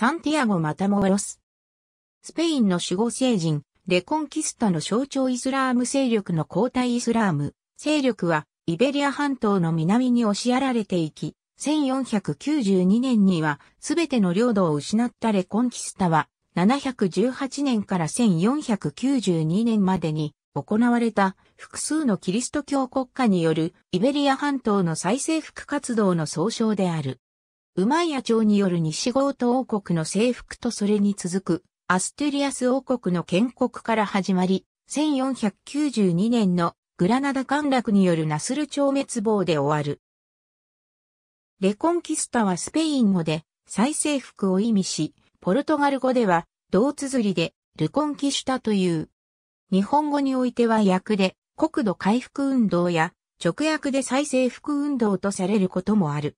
サンティアゴ・マタモロス。スペインの守護聖人、レコンキスタの象徴イスラーム勢力の交代イスラーム勢力はイベリア半島の南に押しやられていき、1492年にはすべての領土を失ったレコンキスタは718年から1492年までに行われた複数のキリスト教国家によるイベリア半島の再征服活動の総称である。マイヤ朝による西ゴート王国の征服とそれに続く、アストゥリアス王国の建国から始まり、1492年のグラナダ陥落によるナスル超滅亡で終わる。レコンキスタはスペイン語で再征服を意味し、ポルトガル語では同綴りでルコンキシュタという。日本語においては訳で国土回復運動や直訳で再征服運動とされることもある。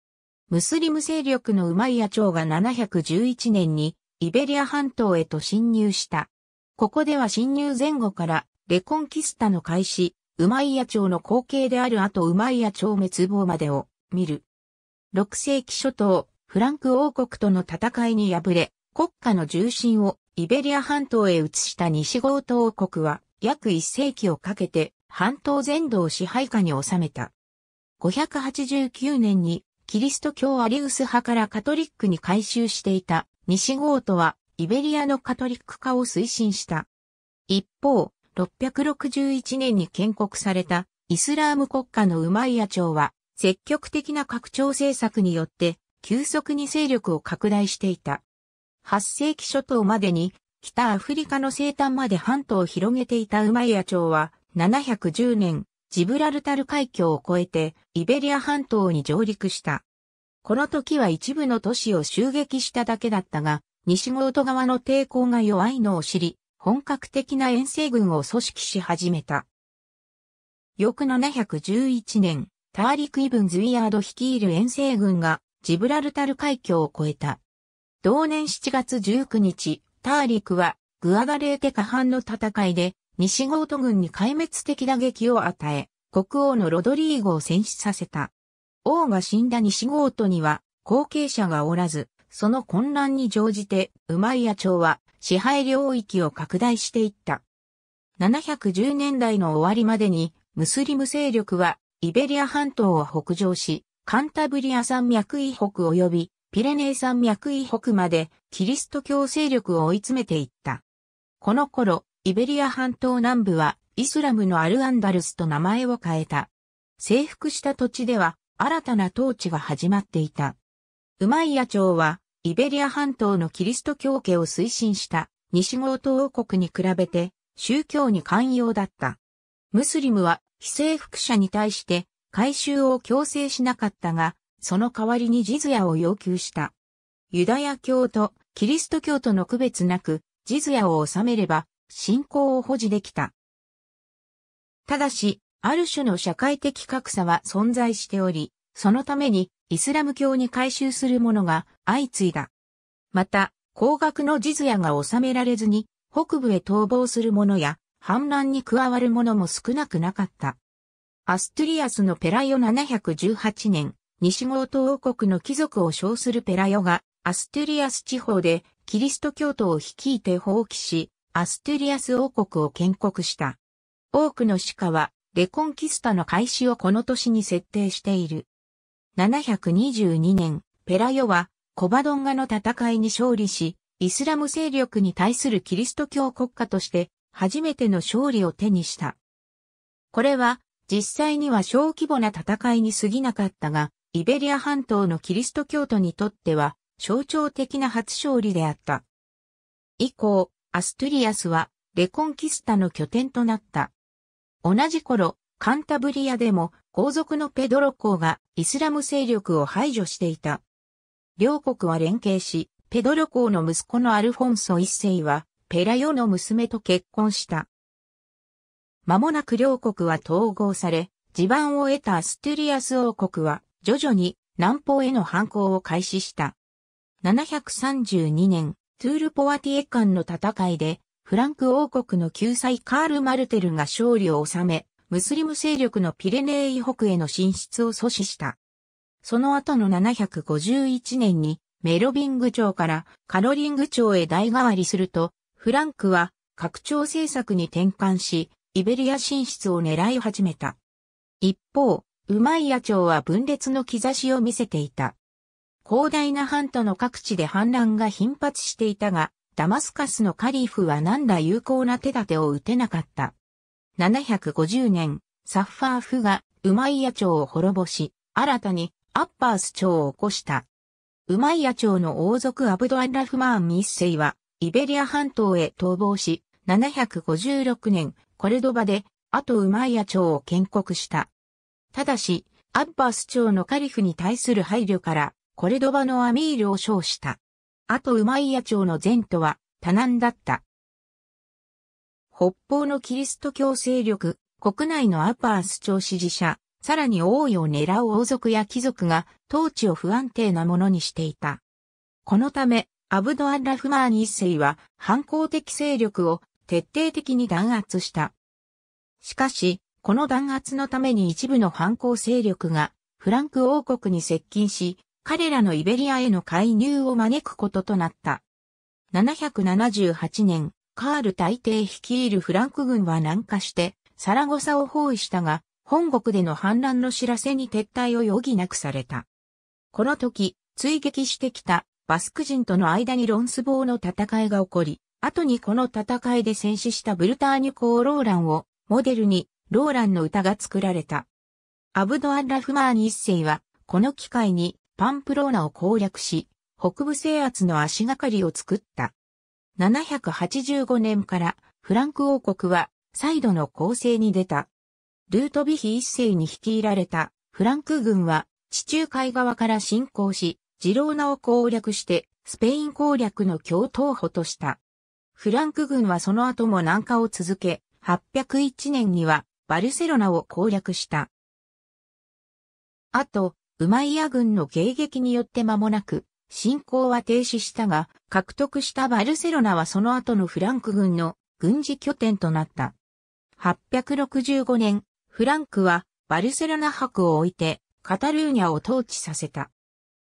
ムスリム勢力のウマイヤ朝が711年にイベリア半島へと侵入した。ここでは侵入前後からレコンキスタの開始、ウマイヤ朝の後継である後ウマイヤ朝滅亡までを見る。6世紀初頭、フランク王国との戦いに敗れ、国家の重心をイベリア半島へ移した西ゴート王国は約1世紀をかけて半島全土を支配下に収めた。589年にキリスト教アリウス派からカトリックに改宗していた西郷とはイベリアのカトリック化を推進した。一方、661年に建国されたイスラーム国家のウマイヤ朝は積極的な拡張政策によって急速に勢力を拡大していた。8世紀初頭までに北アフリカの西端まで半島を広げていたウマイヤ朝は710年ジブラルタル海峡を越えてイベリア半島に上陸した。この時は一部の都市を襲撃しただけだったが、西ゴート側の抵抗が弱いのを知り、本格的な遠征軍を組織し始めた。翌711年、ターリク・イブン・ズイヤード率いる遠征軍がジブラルタル海峡を越えた。同年7月19日、ターリクはグアガレーテ下半の戦いで西ゴート軍に壊滅的打撃を与え、国王のロドリーゴを戦死させた。王が死んだ西ゴートには後継者がおらず、その混乱に乗じて、ウマイヤ朝は支配領域を拡大していった。710年代の終わりまでに、ムスリム勢力はイベリア半島を北上し、カンタブリア山脈以北及びピレネー山脈以北までキリスト教勢力を追い詰めていった。この頃、イベリア半島南部はイスラムのアルアンダルスと名前を変えた。征服した土地では新たな統治が始まっていた。ウマイヤ朝はイベリア半島のキリスト教家を推進した西郷東王国に比べて宗教に寛容だった。ムスリムは非征服者に対して改修を強制しなかったが、その代わりにジズヤを要求した。ユダヤ教とキリスト教との区別なく、ジズヤを治めれば信仰を保持できた。ただし、ある種の社会的格差は存在しており、そのためにイスラム教に改宗する者が相次いだ。また、高額のジズヤが収められずに、北部へ逃亡する者や、反乱に加わる者も少なくなかった。アストゥリアスのペラヨ718年、西郷東王国の貴族を称するペラヨが、アストゥリアス地方でキリスト教徒を率いて放棄し、アステリアス王国を建国した。多くの歯科は、レコンキスタの開始をこの年に設定している。722年、ペラヨは、コバドンガの戦いに勝利し、イスラム勢力に対するキリスト教国家として、初めての勝利を手にした。これは、実際には小規模な戦いに過ぎなかったが、イベリア半島のキリスト教徒にとっては、象徴的な初勝利であった。以降、アストゥリアスはレコンキスタの拠点となった。同じ頃、カンタブリアでも皇族のペドロ公がイスラム勢力を排除していた。両国は連携し、ペドロ公の息子のアルフォンソ一世はペラヨの娘と結婚した。間もなく両国は統合され、地盤を得たアストゥリアス王国は徐々に南方への反抗を開始した。732年、トゥールポワティエ間の戦いで、フランク王国の救済カール・マルテルが勝利を収め、ムスリム勢力のピレネー以北への進出を阻止した。その後の751年にメロビング朝からカロリング朝へ代替わりすると、フランクは拡張政策に転換し、イベリア進出を狙い始めた。一方、ウマイヤ朝は分裂の兆しを見せていた。広大な半島の各地で反乱が頻発していたが、ダマスカスのカリーフは何ら有効な手立てを打てなかった。750年、サッファーフがウマイヤ朝を滅ぼし、新たにアッパース朝を起こした。ウマイヤ朝の王族アブドアラフマーン一世は、イベリア半島へ逃亡し、756年、コルドバで、あとウマイヤ朝を建国した。ただし、アッバース朝のカリフに対する配慮から、コレドバのアミールを称した。あとウマイヤ朝の前途は多難だった。北方のキリスト教勢力、国内のアパース朝支持者、さらに王位を狙う王族や貴族が統治を不安定なものにしていた。このため、アブドアン・ラフマーニ一世は反抗的勢力を徹底的に弾圧した。しかし、この弾圧のために一部の反抗勢力がフランク王国に接近し、彼らのイベリアへの介入を招くこととなった。778年、カール大帝率いるフランク軍は南下して、サラゴサを包囲したが、本国での反乱の知らせに撤退を余儀なくされた。この時、追撃してきたバスク人との間にロンス棒の戦いが起こり、後にこの戦いで戦死したブルターニュ公ローランをモデルにローランの歌が作られた。アブドアン・ラフマーニ一世はこの機会にパンプローナを攻略し、北部制圧の足がかりを作った。785年からフランク王国は再度の攻勢に出た。ルートビヒ一世に率いられたフランク軍は地中海側から侵攻し、ジローナを攻略してスペイン攻略の共闘歩とした。フランク軍はその後も南下を続け、801年にはバルセロナを攻略した。あと、ウマイヤ軍の迎撃によって間もなく、侵攻は停止したが、獲得したバルセロナはその後のフランク軍の軍事拠点となった。865年、フランクはバルセロナ博を置いてカタルーニャを統治させた。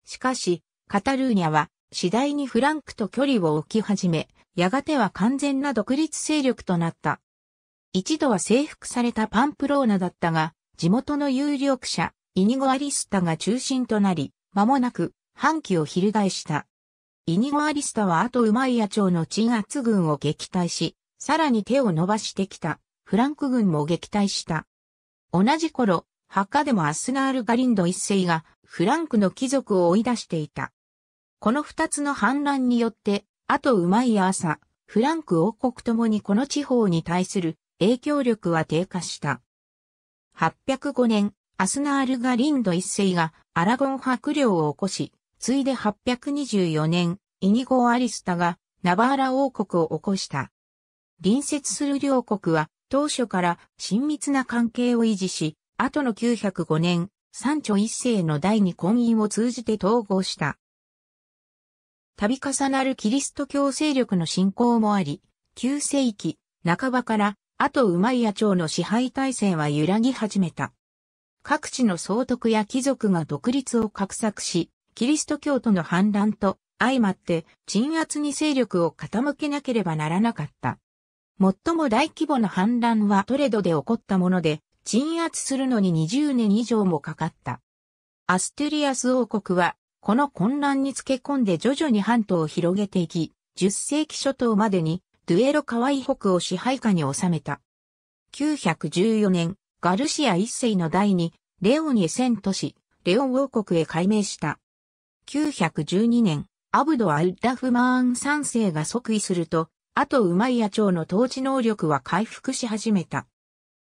しかし、カタルーニャは次第にフランクと距離を置き始め、やがては完全な独立勢力となった。一度は征服されたパンプローナだったが、地元の有力者、イニゴ・アリスタが中心となり、間もなく、反旗を翻した。イニゴ・アリスタは後ウマイヤ朝の鎮圧軍を撃退し、さらに手を伸ばしてきた、フランク軍も撃退した。同じ頃、ハカでもアスナール・ガリンド一世が、フランクの貴族を追い出していた。この二つの反乱によって、後ウマイヤ朝、フランク王国ともにこの地方に対する影響力は低下した。805年、アスナールがリンド一世がアラゴン伯領を起こし、ついで824年、イニゴ・アリスタがナバーラ王国を起こした。隣接する両国は当初から親密な関係を維持し、後の905年、三著一世の第二婚姻を通じて統合した。度重なるキリスト教勢力の信仰もあり、9世紀半ばから、後ウマイヤ朝の支配体制は揺らぎ始めた。各地の総督や貴族が独立を画策し、キリスト教徒の反乱と相まって鎮圧に勢力を傾けなければならなかった。最も大規模な反乱はトレドで起こったもので、鎮圧するのに20年以上もかかった。アステリアス王国は、この混乱につけ込んで徐々に半島を広げていき、10世紀初頭までに、ドゥエロカワイ北を支配下に収めた。914年、ガルシア一世の第二、レオニエ1都市、レオン王国へ改名した。912年、アブド・アル・ダフマーン3世が即位すると、あとウマイヤ朝の統治能力は回復し始めた。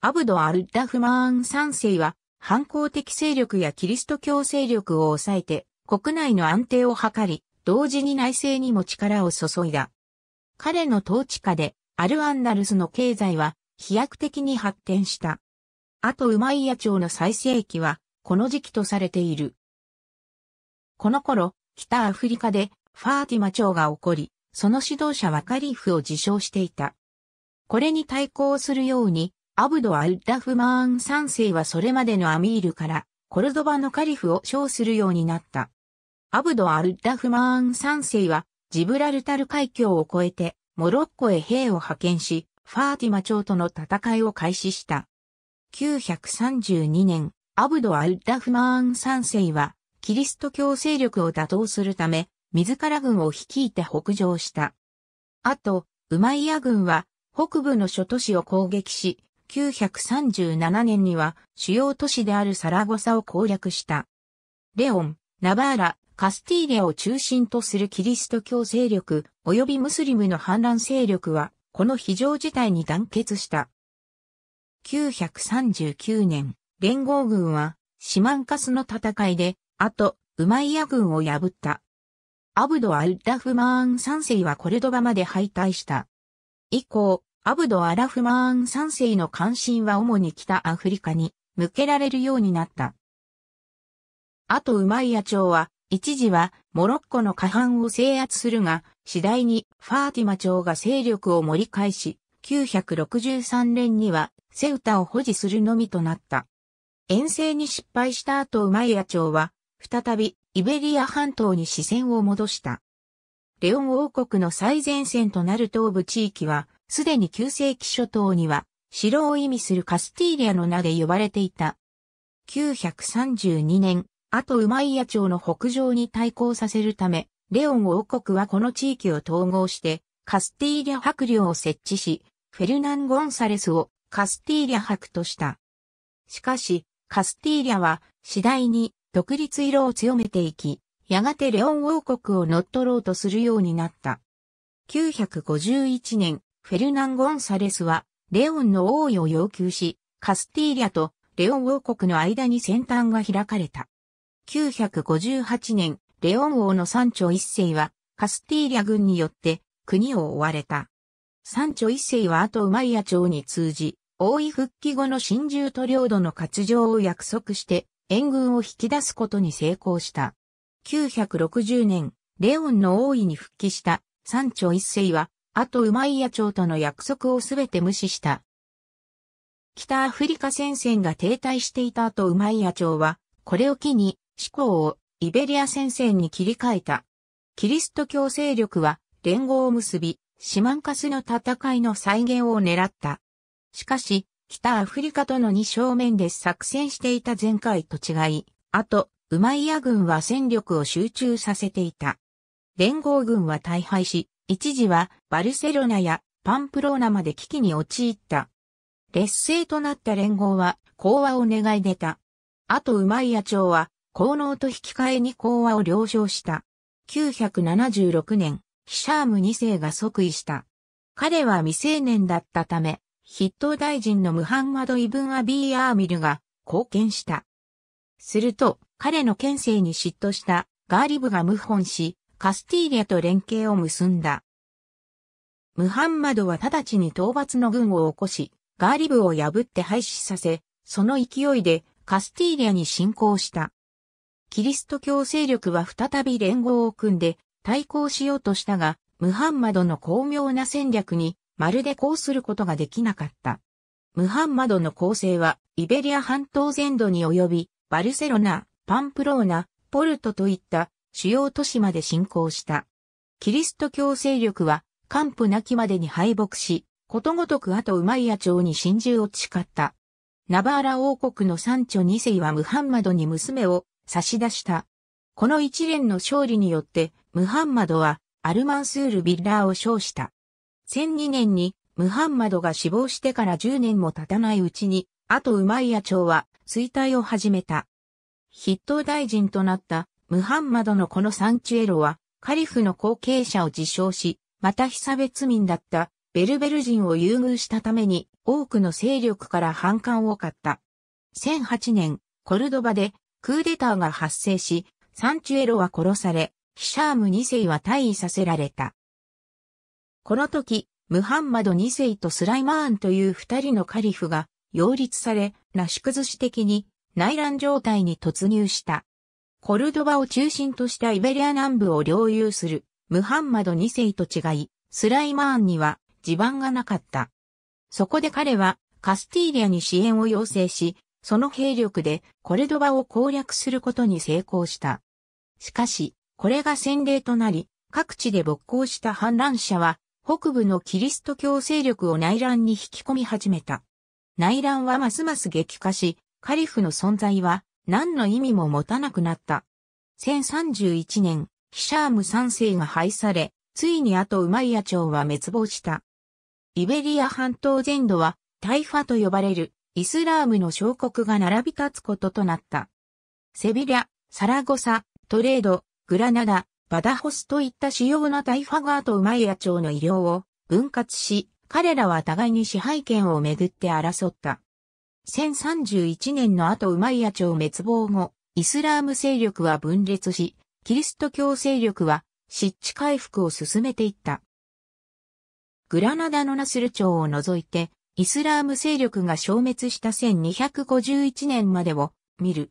アブド・アル・ダフマーン3世は、反抗的勢力やキリスト教勢力を抑えて、国内の安定を図り、同時に内政にも力を注いだ。彼の統治下で、アル・アンダルスの経済は飛躍的に発展した。あとウマイヤ朝の最盛期は、この時期とされている。この頃、北アフリカで、ファーティマ朝が起こり、その指導者はカリフを自称していた。これに対抗するように、アブド・アル・ラフマーン三世はそれまでのアミールから、コルドバのカリフを称するようになった。アブド・アル・ラフマーン三世は、ジブラルタル海峡を越えて、モロッコへ兵を派遣し、ファーティマ朝との戦いを開始した。9 3 2年、アブド・アル・ダフマーン三世は、キリスト教勢力を打倒するため、自ら軍を率いて北上した。あと、ウマイヤ軍は、北部の諸都市を攻撃し、937年には主要都市であるサラゴサを攻略した。レオン、ナバーラ、カスティーレを中心とするキリスト教勢力及びムスリムの反乱勢力はこの非常事態に団結した。1939年、連合軍は、シマンカスの戦いで、あと、ウマイヤ軍を破った。アブド・アル・ラフマーン3世はコルドバまで敗退した。以降、アブド・アラフマーン3世の関心は主に北アフリカに向けられるようになった。あとウマイヤ朝は、一時はモロッコの下半を制圧するが、次第にファーティマ朝が勢力を盛り返し、963年にはセウタを保持するのみとなった。遠征に失敗した後ウマイア朝は、再びイベリア半島に視線を戻した。レオン王国の最前線となる東部地域は、すでに旧世紀諸島には、城を意味するカスティーリアの名で呼ばれていた。932年、アトウマイア朝の北上に対抗させるため、レオン王国はこの地域を統合して、カスティーリア伯領を設置し、フェルナン・ゴンサレスをカスティーリャ伯とした。しかし、カスティーリャは次第に独立色を強めていき、やがてレオン王国を乗っ取ろうとするようになった。951年、フェルナン・ゴンサレスは、レオンの王位を要求し、カスティーリャとレオン王国の間に先端が開かれた。958年、レオン王の山頂一世は、カスティーリャ軍によって国を追われた。山頂一世は後ウマイヤ朝に通じ、王位復帰後の真珠と領土の割譲を約束して、援軍を引き出すことに成功した。960年、レオンの王位に復帰した山頂一世は、あとウマイヤ朝との約束をすべて無視した。北アフリカ戦線が停滞していた後ウマイヤ朝は、これを機に、思考をイベリア戦線に切り替えた。キリスト教勢力は連合を結び、シマンカスの戦いの再現を狙った。しかし、北アフリカとの2正面で作戦していた前回と違い、あと、ウマイヤ軍は戦力を集中させていた。連合軍は大敗し、一時はバルセロナやパンプローナまで危機に陥った。劣勢となった連合は講和を願い出た。あとウマイヤ朝は功能と引き換えに講和を了承した。976年、ヒシャーム2世が即位した。彼は未成年だったため、筆頭大臣のムハンマド・イブン・アビー・アーミルが貢献した。すると、彼の県政に嫉妬したガーリブが謀反し、カスティーリアと連携を結んだ。ムハンマドは直ちに討伐の軍を起こし、ガーリブを破って廃止させ、その勢いでカスティーリアに侵攻した。キリスト教勢力は再び連合を組んで対抗しようとしたが、ムハンマドの巧妙な戦略にまるでこうすることができなかった。ムハンマドの構成は、イベリア半島全土に及び、バルセロナ、パンプローナ、ポルトといった主要都市まで進行した。キリスト教勢力は、完膚なきまでに敗北し、ことごとくあとウマイヤ朝に真珠を誓った。ナバーラ王国の三頂二世はムハンマドに娘を差し出した。この一連の勝利によって、ムハンマドはアルマンスール・ビッラーを称した。1 0 0 2年にムハンマドが死亡してから10年も経たないうちに、あとウマイヤ朝は衰退を始めた。筆頭大臣となったムハンマドのこのサンチュエロは、カリフの後継者を自称し、また被差別民だったベルベル人を優遇したために多くの勢力から反感を買った。1 0 0 8年、コルドバでクーデターが発生し、サンチュエロは殺され、ヒシャーム2世は退位させられた。この時、ムハンマド2世とスライマーンという二人のカリフが擁立され、なし崩し的に内乱状態に突入した。コルドバを中心としたイベリア南部を領有するムハンマド2世と違い、スライマーンには地盤がなかった。そこで彼はカスティーリアに支援を要請し、その兵力でコルドバを攻略することに成功した。しかし、これが先例となり、各地で勃興した反乱者は北部のキリスト教勢力を内乱に引き込み始めた。内乱はますます激化し、カリフの存在は何の意味も持たなくなった。1031年、ヒシャーム3世が廃され、ついにあとウマイヤ朝は滅亡した。イベリア半島全土はタイファと呼ばれるイスラームの小国が並び立つこととなった。セビリア、サラゴサ、トレード、グラナダ、バダホスといった主要なタイファガーとウマイヤ朝の医療を分割し、彼らは互いに支配権をめぐって争った。1031年の後ウマイヤ朝滅亡後、イスラーム勢力は分裂し、キリスト教勢力は湿地回復を進めていった。グラナダのナスル朝を除いて、イスラーム勢力が消滅した1251年までを見る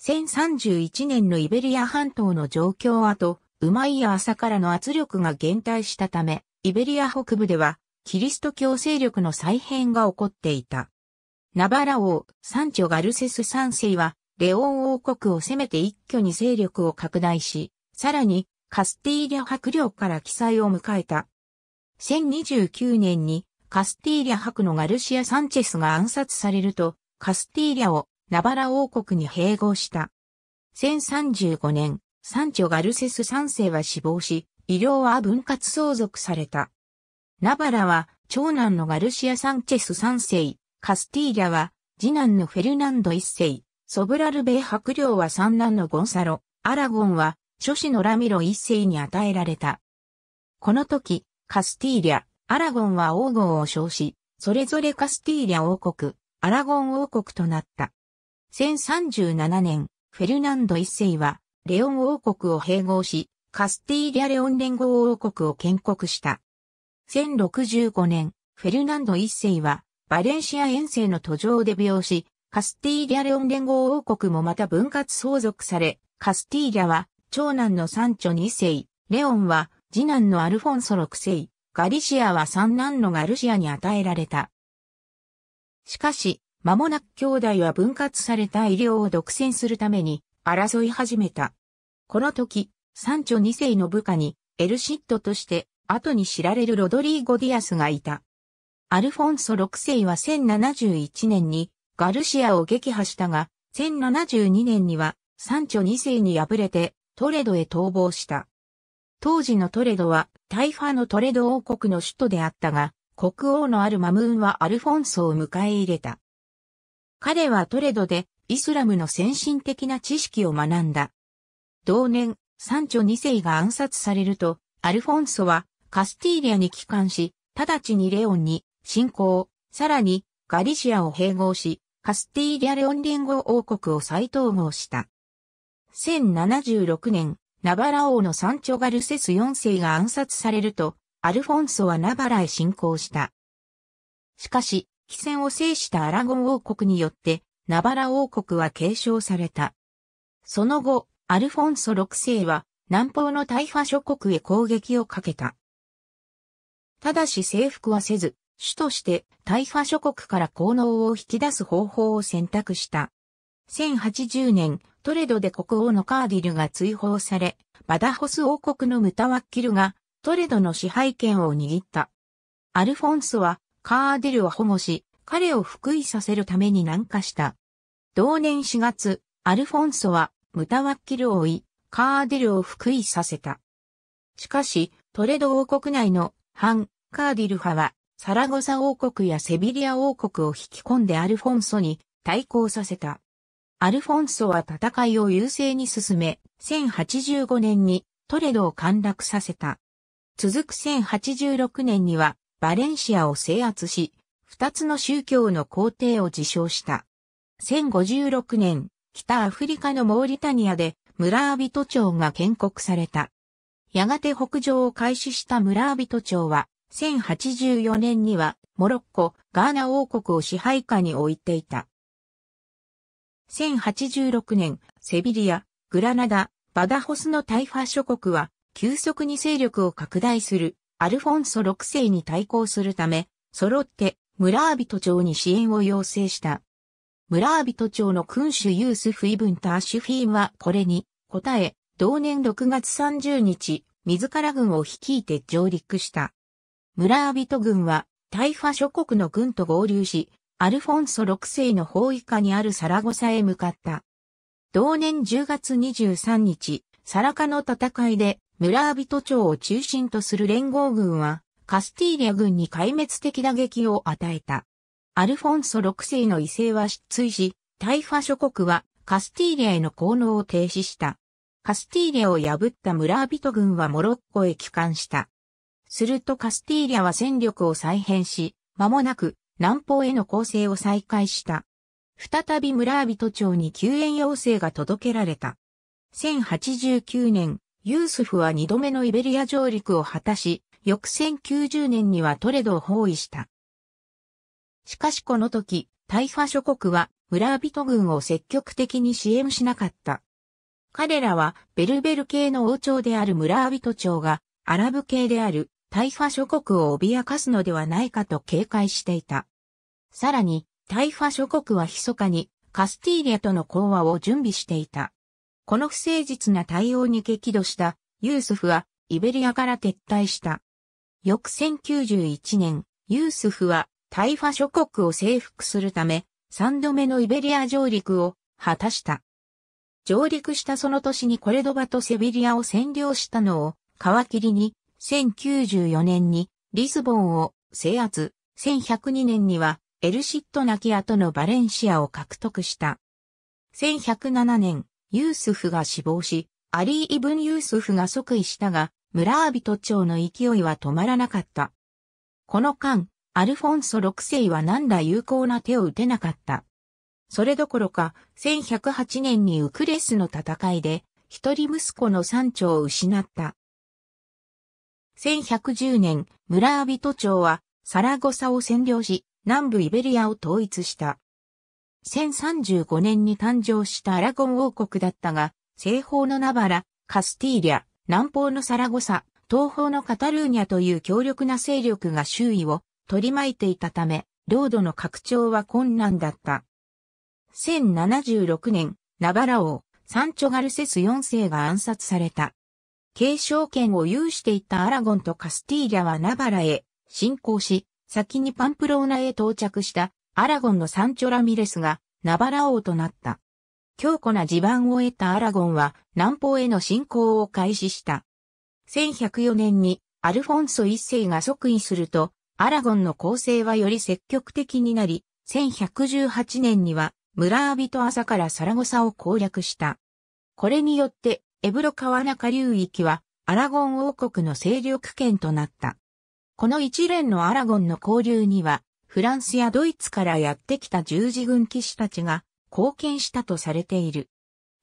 1031年のイベリア半島の状況後、ウマイヤ朝からの圧力が減退したため、イベリア北部では、キリスト教勢力の再編が起こっていた。ナバラ王、サンチョ・ガルセス三世は、レオン王国を攻めて一挙に勢力を拡大し、さらに、カスティーリャ伯領から記載を迎えた。1029年に、カスティーリャ伯のガルシア・サンチェスが暗殺されると、カスティーリャをナバラ王国に併合した。1035年、サンチョ・ガルセス3世は死亡し、医療は分割相続された。ナバラは、長男のガルシア・サンチェス3世、カスティーリャは、次男のフェルナンド1世、ソブラルベイ白領は三男のゴンサロ、アラゴンは、諸子のラミロ1世に与えられた。この時、カスティーリャ、アラゴンは王号を称し、それぞれカスティーリャ王国、アラゴン王国となった。1037年、フェルナンド一世は、レオン王国を併合し、カスティーリャ・レオン連合王国を建国した。1065年、フェルナンド一世は、バレンシア遠征の途上で病死、カスティーリャ・レオン連合王国もまた分割相続され、カスティーリャは、長男のサンチョ二世、レオンは、次男のアルフォンソ六世、ガリシアは三男のガルシアに与えられた。しかし、間もなく兄弟は分割された医療を独占するために争い始めた。この時、サンチョ2世の部下にエルシットとして後に知られるロドリーゴ・ディアスがいた。アルフォンソ6世は1071年にガルシアを撃破したが、1072年にはサンチョ2世に敗れてトレドへ逃亡した。当時のトレドは大ファのトレド王国の首都であったが、国王のあるマムーンはアルフォンソを迎え入れた。彼はトレドでイスラムの先進的な知識を学んだ。同年、サンチョ2世が暗殺されると、アルフォンソはカスティーリアに帰還し、直ちにレオンに侵攻、さらにガリシアを併合し、カスティーリア・レオン連合王国を再統合した。1076年、ナバラ王のサンチョ・ガルセス4世が暗殺されると、アルフォンソはナバラへ侵攻した。しかし、激戦を制したアラゴン王国によって、ナバラ王国は継承された。その後、アルフォンソ6世は南方の大破諸国へ攻撃をかけた。ただし征服はせず、主として大破諸国から効能を引き出す方法を選択した。1080年、トレドで国王のカーディルが追放され、バダホス王国のムタワッキルがトレドの支配権を握った。アルフォンソはカーデルを保護し、彼を復位させるために南下した。同年4月、アルフォンソはムタワッキルを追い、カーデルを復位させた。しかし、トレド王国内の反カーディル派は、サラゴサ王国やセビリア王国を引き込んでアルフォンソに対抗させた。アルフォンソは戦いを優勢に進め、1085年にトレドを陥落させた。続く1086年にはバレンシアを制圧し、二つの宗教の皇帝を自称した。1056年、北アフリカのモーリタニアで村ー人町が建国された。やがて北上を開始した村ー人町は、1084年にはモロッコ、ガーナ王国を支配下に置いていた。1086年、セビリア、グラナダ、バダホスのタイファ諸国は、急速に勢力を拡大するアルフォンソ6世に対抗するため、揃ってムラービトに支援を要請した。ムラービトの君主ユースフ・イブンターシュフィーンはこれに答え、同年6月30日、自ら軍を率いて上陸した。ムラービト軍はタイファ諸国の軍と合流し、アルフォンソ6世の包囲下にあるサラゴサへ向かった。同年10月23日、サラカの戦いで村人町を中心とする連合軍は、カスティーリャ軍に壊滅的打撃を与えた。アルフォンソ6世の威勢は失墜し、タイファ諸国はカスティーリャへの効能を停止した。カスティーリャを破った村人軍はモロッコへ帰還した。するとカスティーリャは戦力を再編し、間もなく南方への攻勢を再開した。再び村人町に救援要請が届けられた。1089年、ユースフは2度目のイベリア上陸を果たし、翌1090年にはトレドを包囲した。しかしこの時、タイファ諸国は村人軍を積極的に支援しなかった。彼らはベルベル系の王朝である村人朝がアラブ系であるタイファ諸国を脅かすのではないかと警戒していた。さらに、タイファ諸国は密かにカスティーリアとの講和を準備していた。この不誠実な対応に激怒したユースフはイベリアから撤退した。翌1091年、ユースフはタイファ諸国を征服するため、3度目のイベリア上陸を果たした。上陸したその年にコレドバとセビリアを占領したのを皮切りに、1094年にリスボンを制圧、1102年にはエルシットナキアとのバレンシアを獲得した。1107年、ユースフが死亡し、アリー・イブン・ユースフが即位したが、村アビト朝の勢いは止まらなかった。この間、アルフォンソ6世は何ら有効な手を打てなかった。それどころか、1108年にウクレスの戦いで、一人息子の山頂を失った。1110年、村アビト朝は、サラゴサを占領し、南部イベリアを統一した。1035年に誕生したアラゴン王国だったが、西方のナバラ、カスティーリャ、南方のサラゴサ、東方のカタルーニャという強力な勢力が周囲を取り巻いていたため、領土の拡張は困難だった。1076年、ナバラ王、サンチョガルセス4世が暗殺された。継承権を有していたアラゴンとカスティーリャはナバラへ侵攻し、先にパンプローナへ到着したアラゴンのサンチョラミレスがナバラ王となった。強固な地盤を得たアラゴンは南方への侵攻を開始した。1104年にアルフォンソ一世が即位すると、アラゴンの構成はより積極的になり、1118年には村アビと朝からサラゴサを攻略した。これによってエブロ川中流域はアラゴン王国の勢力圏となった。この一連のアラゴンの交流にはフランスやドイツからやってきた十字軍騎士たちが貢献したとされている。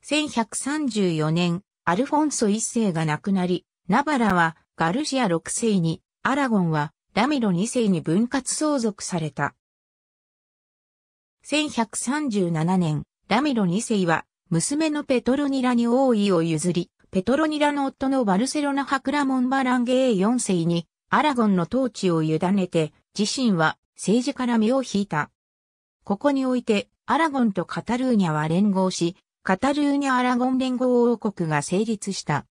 1134年、アルフォンソ一世が亡くなり、ナバラはガルシア六世に、アラゴンはラミロ二世に分割相続された。1137年、ラミロ二世は娘のペトロニラに王位を譲り、ペトロニラの夫のバルセロナ・ハクラモン・バランゲー4世にアラゴンの統治を委ねて、自身は政治から身を引いた。ここにおいて、アラゴンとカタルーニャは連合し、カタルーニャ・アラゴン連合王国が成立した。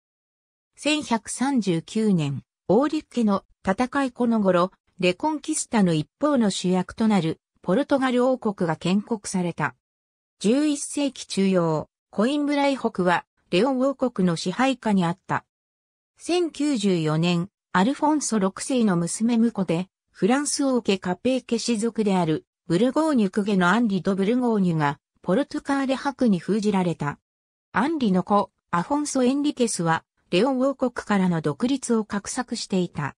1139年、オーリッケの戦いこの頃、レコンキスタの一方の主役となるポルトガル王国が建国された。11世紀中央、コインブライ北はレオン王国の支配下にあった。1094年、アルフォンソ6世の娘婿でフランス王家カペー家氏族である、ブルゴーニュク家のアンリとブルゴーニュが、ポルトゥカーレ博に封じられた。アンリの子、アフォンソ・エンリケスは、レオン王国からの独立を画策していた。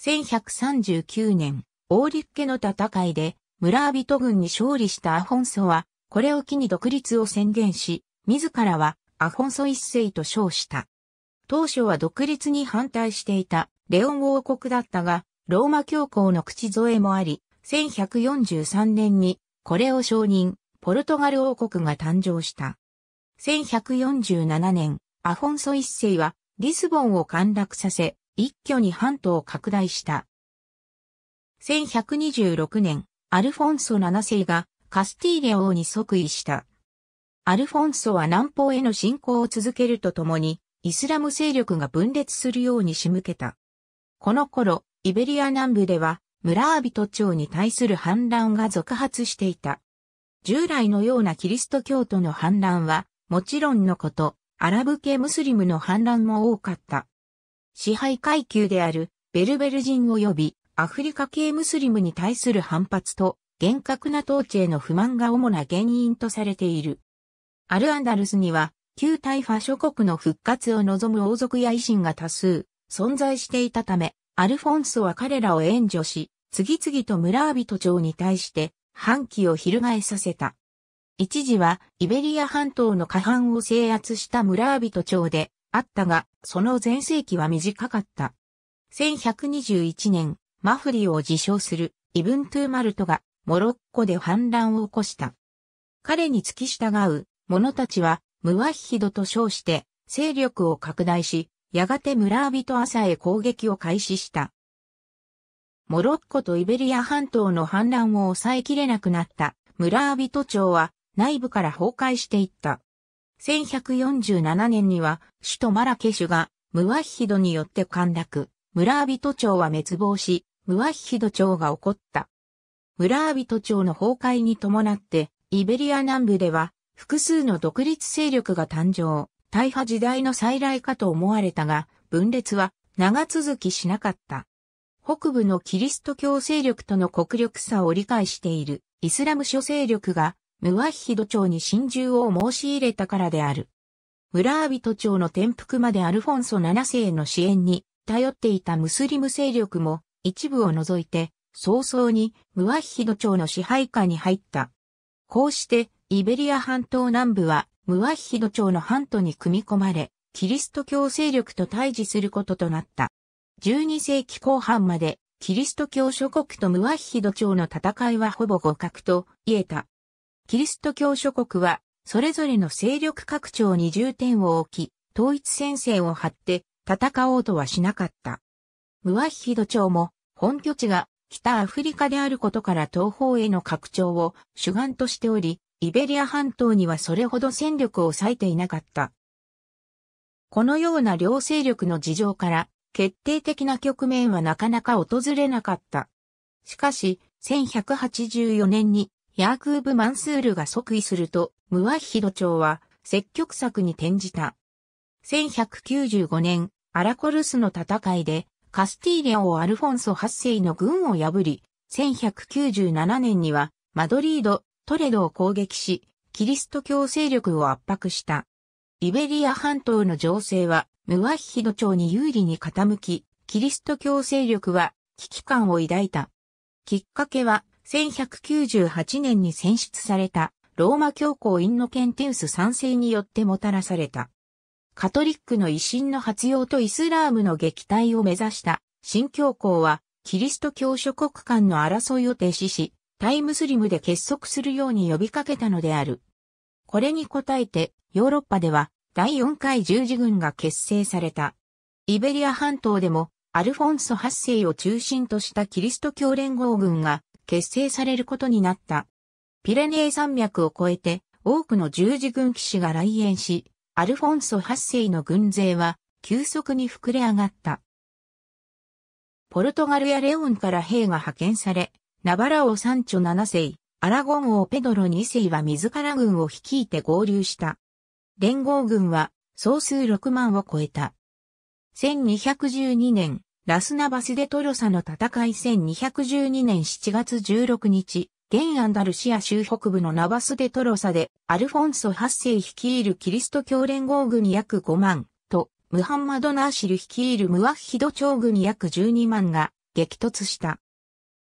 1139年、オーリッケの戦いで、村人軍に勝利したアフォンソは、これを機に独立を宣言し、自らはアフォンソ一世と称した。当初は独立に反対していたレオン王国だったが、ローマ教皇の口添えもあり、1143年にこれを承認、ポルトガル王国が誕生した。1147年、アフォンソ一世はリスボンを陥落させ、一挙に半島を拡大した。1126年、アルフォンソ七世がカスティーレ王に即位した。アルフォンソは南方への侵攻を続けるとともに、イスラム勢力が分裂するように仕向けた。この頃、イベリア南部では、村アビト町に対する反乱が続発していた。従来のようなキリスト教徒の反乱は、もちろんのこと、アラブ系ムスリムの反乱も多かった。支配階級であるベルベル人及びアフリカ系ムスリムに対する反発と厳格な統治への不満が主な原因とされている。アルアンダルスには旧タイファ諸国の復活を望む王族や維新が多数存在していたため、アルフォンソは彼らを援助し、次々と村人町に対して反旗を翻させた。一時はイベリア半島の下半を制圧した村人町であったが、その前世紀は短かった。1121年、マフリを自称するイブントゥーマルトがモロッコで反乱を起こした。彼に付き従う者たちはムワヒドと称して勢力を拡大し、やがて村人朝へ攻撃を開始した。モロッコとイベリア半島の反乱を抑えきれなくなった村人町は内部から崩壊していった。1147年には首都マラケシュがムワヒドによって陥落、村人町は滅亡し、ムワヒド町が起こった。村人町の崩壊に伴ってイベリア南部では複数の独立勢力が誕生。大破時代の再来かと思われたが、分裂は長続きしなかった。北部のキリスト教勢力との国力差を理解しているイスラム諸勢力がムワッヒド朝に侵入を申し入れたからである。ムラービト朝の転覆までアルフォンソ7世の支援に頼っていたムスリム勢力も一部を除いて早々にムワッヒド朝の支配下に入った。こうしてイベリア半島南部はムワッヒド朝のハントに組み込まれ、キリスト教勢力と対峙することとなった。12世紀後半まで、キリスト教諸国とムワッヒド朝の戦いはほぼ互角と言えた。キリスト教諸国は、それぞれの勢力拡張に重点を置き、統一戦線を張って戦おうとはしなかった。ムワッヒド朝も、本拠地が北アフリカであることから東方への拡張を主眼としており、イベリア半島にはそれほど戦力を割いていなかった。このような両勢力の事情から、決定的な局面はなかなか訪れなかった。しかし、1184年に、ヤークーブ・マンスールが即位すると、ムワヒド朝は、積極策に転じた。1195年、アラコルスの戦いで、カスティーリアをアルフォンソ8世の軍を破り、1197年には、マドリード、トレドを攻撃し、キリスト教勢力を圧迫した。イベリア半島の情勢は、ムワッヒド朝に有利に傾き、キリスト教勢力は危機感を抱いた。きっかけは、1198年に選出されたローマ教皇インノケンテウス賛成によってもたらされた。カトリックの維新の発揚とイスラームの撃退を目指した新教皇は、キリスト教諸国間の争いを停止し、タイムスリムで結束するように呼びかけたのである。これに応えて、ヨーロッパでは第4回十字軍が結成された。イベリア半島でも、アルフォンソ8世を中心としたキリスト教連合軍が結成されることになった。ピレネー山脈を越えて多くの十字軍騎士が来園し、アルフォンソ8世の軍勢は急速に膨れ上がった。ポルトガルやレオンから兵が派遣され、ナバラ王サンチョ7世、アラゴン王ペドロ2世は自ら軍を率いて合流した。連合軍は総数6万を超えた。1212年、ラスナバスでトロサの戦い1212年7月16日、現アンダルシア州北部のナバスデトロサで、アルフォンソ8世率いるキリスト教連合軍約5万と、ムハンマド・ナーシル率いるムワッヒド朝軍約12万が激突した。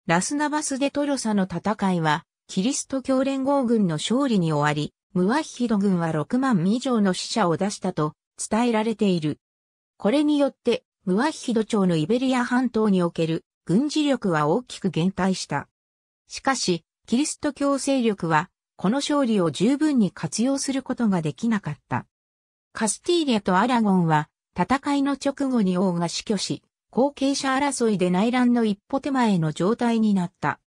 ラスナバスでトロサの戦いは、キリスト教連合軍の勝利に終わり、ムワヒド軍は6万以上の死者を出したと伝えられている。これによって、ムワヒド朝のイベリア半島における軍事力は大きく減退した。しかし、キリスト教勢力は、この勝利を十分に活用することができなかった。カスティーリアとアラゴンは、戦いの直後に王が死去し、後継者争いで内乱の一歩手前の状態になった。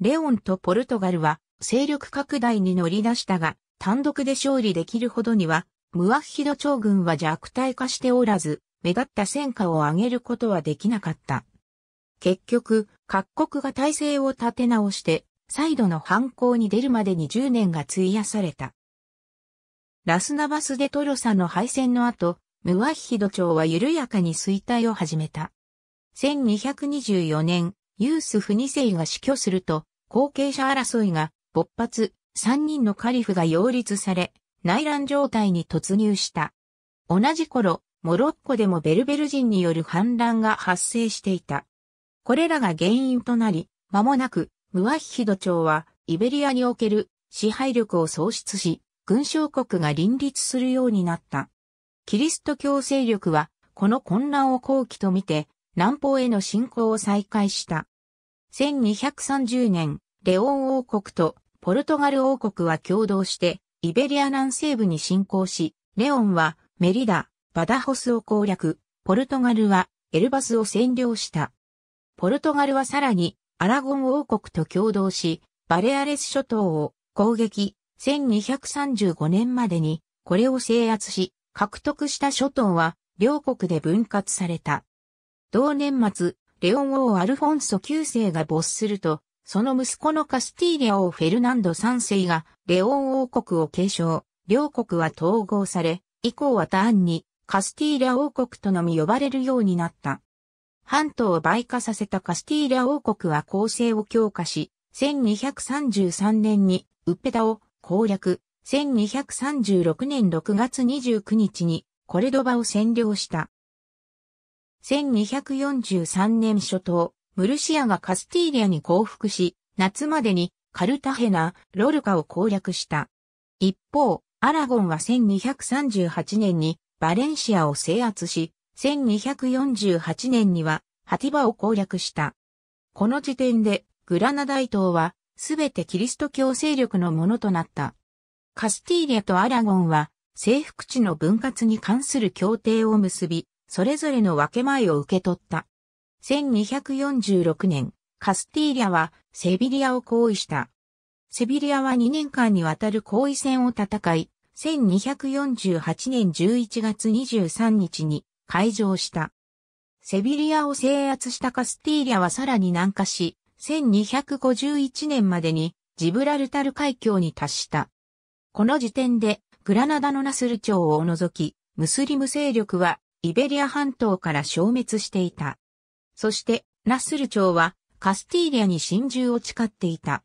レオンとポルトガルは勢力拡大に乗り出したが、単独で勝利できるほどには、ムワッヒド朝軍は弱体化しておらず、目立った戦果を上げることはできなかった。結局、各国が体制を立て直して、再度の反抗に出るまでに10年が費やされた。ラスナバスでトロサの敗戦の後、ムワッヒド朝は緩やかに衰退を始めた。1224年、ユースフ2世が死去すると、後継者争いが勃発、3人のカリフが擁立され、内乱状態に突入した。同じ頃、モロッコでもベルベル人による反乱が発生していた。これらが原因となり、間もなく、ムワッヒド朝は、イベリアにおける支配力を喪失し、軍将国が林立するようになった。キリスト教勢力は、この混乱を後期とみて、南方への侵攻を再開した。1230年、レオン王国とポルトガル王国は共同して、イベリア南西部に侵攻し、レオンはメリダ、バダホスを攻略、ポルトガルはエルバスを占領した。ポルトガルはさらにアラゴン王国と共同し、バレアレス諸島を攻撃、1235年までにこれを制圧し、獲得した諸島は両国で分割された。同年末、レオン王アルフォンソ9世が没すると、その息子のカスティーリア王フェルナンド3世がレオン王国を継承、両国は統合され、以降は単にカスティーリア王国とのみ呼ばれるようになった。半島を倍化させたカスティーリア王国は構成を強化し、1233年にウッペダを攻略、1236年6月29日にコルドバを占領した。1243年初頭、ムルシアがカスティーリアに降伏し、夏までにカルタヘナ、ロルカを攻略した。一方、アラゴンは1238年にバレンシアを制圧し、1248年にはハティバを攻略した。この時点でグラナダイ島はすべてキリスト教勢力のものとなった。カスティーリャとアラゴンは征服地の分割に関する協定を結び、それぞれの分け前を受け取った。1246年、カスティーリャはセビリアを行為した。セビリアは2年間にわたる行為戦を戦い、1248年11月23日に開場した。セビリアを制圧したカスティーリャはさらに南下し、1251年までにジブラルタル海峡に達した。この時点で、グラナダのナスル町を除き、ムスリム勢力は、イベリア半島から消滅していた。そして、ナスル町は、カスティーリアに真珠を誓っていた。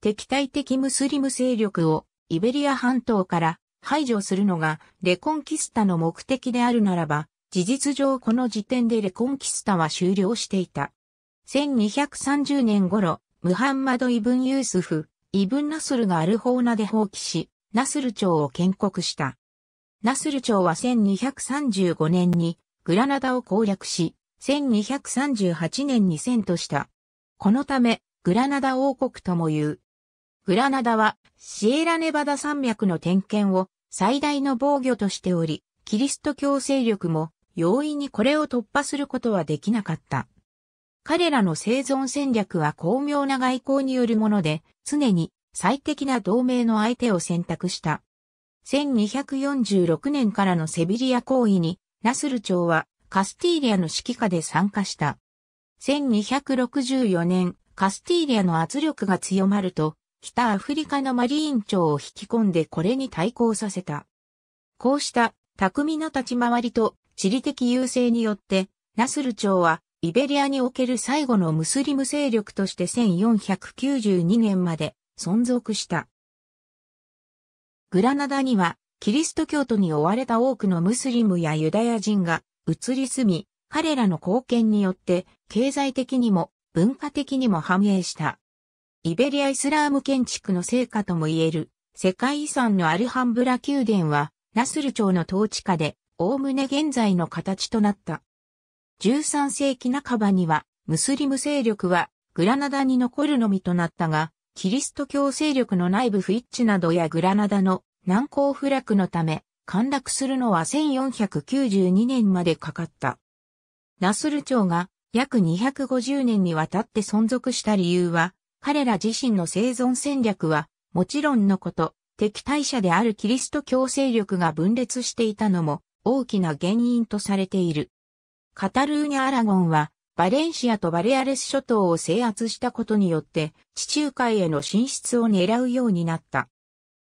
敵対的ムスリム勢力を、イベリア半島から排除するのが、レコンキスタの目的であるならば、事実上この時点でレコンキスタは終了していた。1230年頃、ムハンマド・イブン・ユースフ、イブン・ナスルがアルホーナで放棄し、ナスル朝を建国した。ナスル朝は1235年にグラナダを攻略し、1238年に遷都した。このため、グラナダ王国とも言う。グラナダはシエラネバダ山脈の点検を最大の防御としており、キリスト教勢力も容易にこれを突破することはできなかった。彼らの生存戦略は巧妙な外交によるもので、常に最適な同盟の相手を選択した。1246年からのセビリア行為に、ラスル朝はカスティーリアの指揮下で参加した。1264年、カスティーリアの圧力が強まると、北アフリカのマリーン朝を引き込んでこれに対抗させた。こうした巧みな立ち回りと地理的優勢によって、ラスル朝はイベリアにおける最後のムスリム勢力として1492年まで存続した。グラナダには、キリスト教徒に追われた多くのムスリムやユダヤ人が移り住み、彼らの貢献によって経済的にも文化的にも繁栄した。イベリア・イスラーム建築の成果ともいえる世界遺産のアルハンブラ宮殿はラスル朝の統治下でおおむね現在の形となった。13世紀半ばには、ムスリム勢力はグラナダに残るのみとなったが、キリスト教勢力の内部フィッチなどやグラナダの難攻不落のため、陥落するのは1492年までかかった。ナスル朝が約250年にわたって存続した理由は、彼ら自身の生存戦略は、もちろんのこと、敵対者であるキリスト教勢力が分裂していたのも大きな原因とされている。カタルーニャ・アラゴンは、バレンシアとバレアレス諸島を制圧したことによって、地中海への進出を狙うようになった。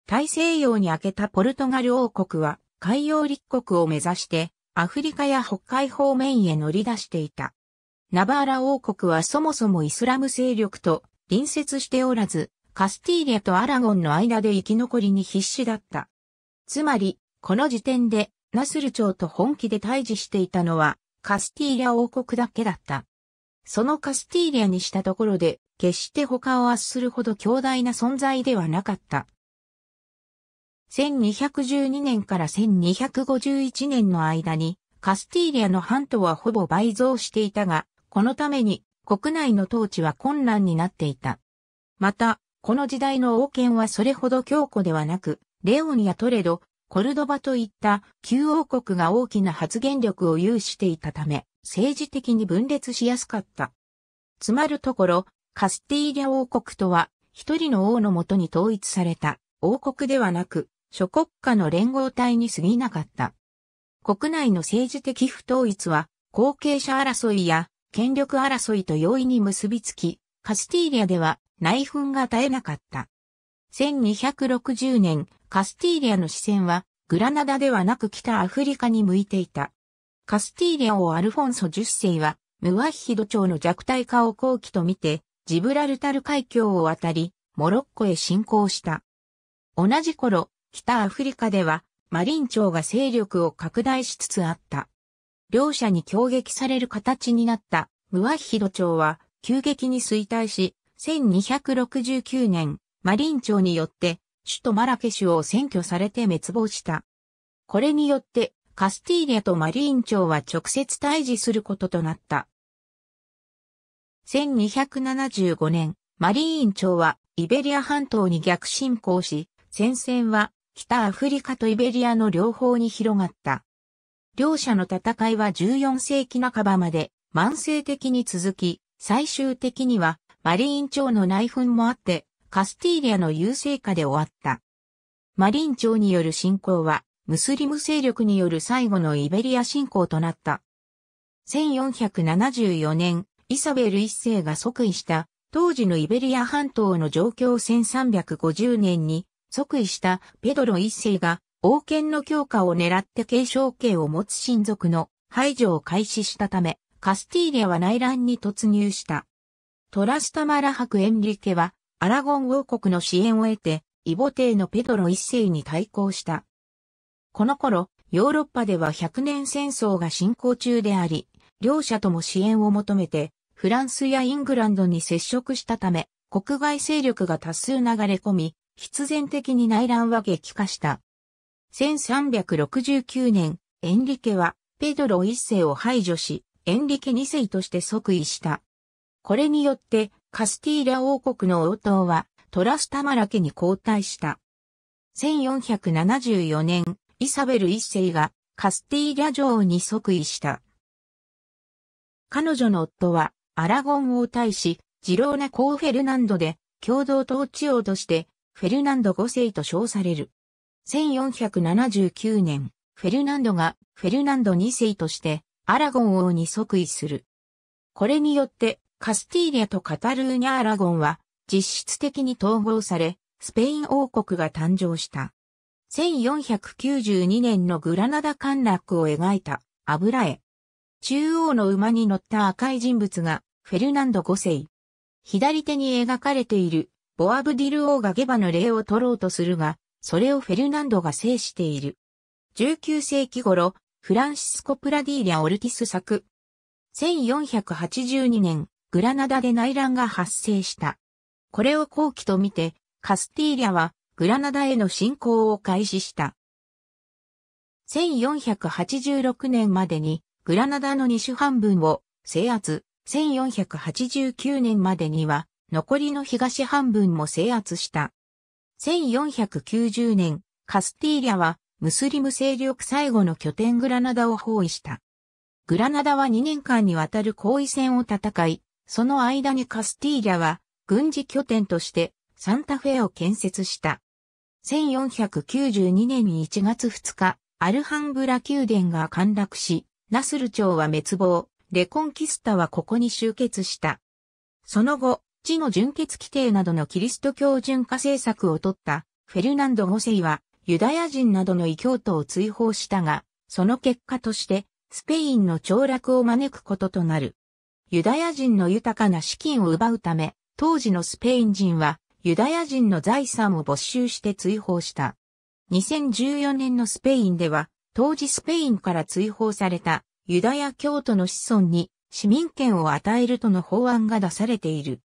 大西洋に明けたポルトガル王国は、海洋立国を目指して、アフリカや北海方面へ乗り出していた。ナバーラ王国はそもそもイスラム勢力と隣接しておらず、カスティーリアとアラゴンの間で生き残りに必死だった。つまり、この時点で、ナスル朝と本気で対峙していたのは、カスティーリャ王国だけだった。そのカスティーリャにしたところで、決して他を圧するほど強大な存在ではなかった。1212年から1251年の間に、カスティーリャの半島はほぼ倍増していたが、このために国内の統治は困難になっていた。また、この時代の王権はそれほど強固ではなく、レオンやトレド、コルドバといった旧王国が大きな発言力を有していたため、政治的に分裂しやすかった。つまるところ、カスティーリャ王国とは、一人の王のもとに統一された王国ではなく、諸国家の連合体に過ぎなかった。国内の政治的不統一は、後継者争いや権力争いと容易に結びつき、カスティーリャでは内紛が絶えなかった。1260年、カスティーリアの視線は、グラナダではなく北アフリカに向いていた。カスティーリア王アルフォンソ10世は、ムワヒド朝の弱体化を後期と見て、ジブラルタル海峡を渡り、モロッコへ侵攻した。同じ頃、北アフリカでは、マリン朝が勢力を拡大しつつあった。両者に攻撃される形になったムワヒド朝は急激に衰退し、1269年、マリン朝によって首都マラケシュを占拠されて滅亡した。これによって、カスティーリャとマリーン朝は直接対峙することとなった。1275年、マリーン朝はイベリア半島に逆進行し、戦線は北アフリカとイベリアの両方に広がった。両者の戦いは14世紀半ばまで慢性的に続き、最終的にはマリーン朝の内紛もあってカスティーリアの優勢下で終わった。マリン朝による侵攻は、ムスリム勢力による最後のイベリア侵攻となった。1474年、イサベル一世が即位した、当時のイベリア半島の状況1350年に、即位したペドロ一世が、王権の強化を狙って継承権を持つ親族の排除を開始したため、カスティーリアは内乱に突入した。トラスタマラ博エンリケはアラゴン王国の支援を得て、イボ帝のペドロ一世に対抗した。この頃、ヨーロッパでは100年戦争が進行中であり、両者とも支援を求めて、フランスやイングランドに接触したため、国外勢力が多数流れ込み、必然的に内乱は激化した。1369年、エンリケは、ペドロ一世を排除し、エンリケ二世として即位した。これによって、カスティーラ王国の王党はトラスタマラ家に交代した。1474年、イサベル一世がカスティーラ女王に即位した。彼女の夫はアラゴン王大使、ジローナー・フェルナンドで共同統治王としてフェルナンド5世と称される。1479年、フェルナンドがフェルナンド2世としてアラゴン王に即位する。これによってカスティーリャとカタルーニャ・アラゴンは実質的に統合され、スペイン王国が誕生した。1492年のグラナダ陥落を描いた油絵。中央の馬に乗った赤い人物がフェルナンド5世。左手に描かれているボアブディル王がゲバの霊を取ろうとするが、それをフェルナンドが制している。19世紀頃、フランシスコ・プラディーリア・オルティス作。1482年、グラナダで内乱が発生した。これを後期と見て、カスティーリャはグラナダへの侵攻を開始した。1486年までにグラナダの2半分を制圧、1489年までには残りの東半分も制圧した。1490年、カスティーリャはムスリム勢力最後の拠点グラナダを包囲した。グラナダは2年間にわたる包位戦を戦い、その間にカスティーリャは軍事拠点としてサンタフェを建設した。1492年1月2日、アルハンブラ宮殿が陥落し、ナスル朝は滅亡、レコンキスタはここに集結した。その後、地の純血規定などのキリスト教純化政策を取ったフェルナンド・5世はユダヤ人などの異教徒を追放したが、その結果としてスペインの凋落を招くこととなる。ユダヤ人の豊かな資金を奪うため、当時のスペイン人はユダヤ人の財産を没収して追放した。2014年のスペインでは、当時スペインから追放されたユダヤ教徒の子孫に市民権を与えるとの法案が出されている。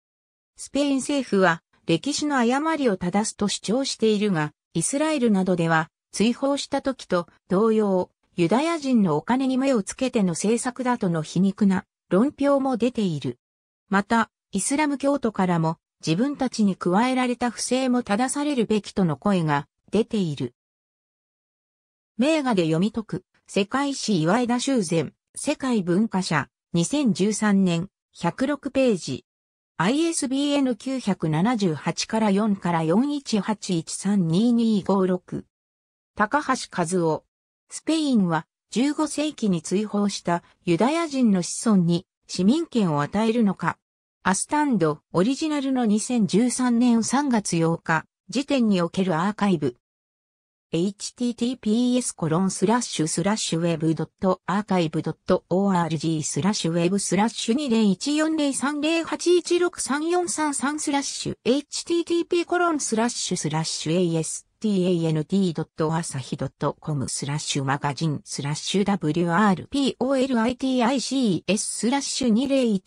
スペイン政府は歴史の誤りを正すと主張しているが、イスラエルなどでは追放した時と同様、ユダヤ人のお金に目をつけての政策だとの皮肉な論評も出ている。また、イスラム教徒からも自分たちに加えられた不正も正されるべきとの声が出ている。名画で読み解く、世界史岩枝修繕、世界文化社、2013年、106ページ。ISBN 978から4から4181322556。高橋和夫。スペインは15世紀に追放したユダヤ人の子孫に市民権を与えるのか。アスタンドオリジナルの2013年3月8日時点におけるアーカイブ。https コロンスラッシュスラッシュウェブドットアーカイブドット org スラッシュウェブスラッシュ20140308163433スラッシュ http コロンスラッシュスラッシュ as tan.asahi.com スラッシュマガジンスラッシュ WRPOLITICS スラッシュ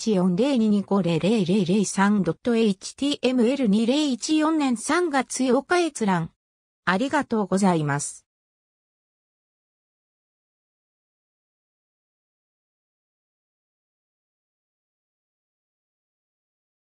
201402250003.html2014 年3月8日閲覧。ありがとうございます。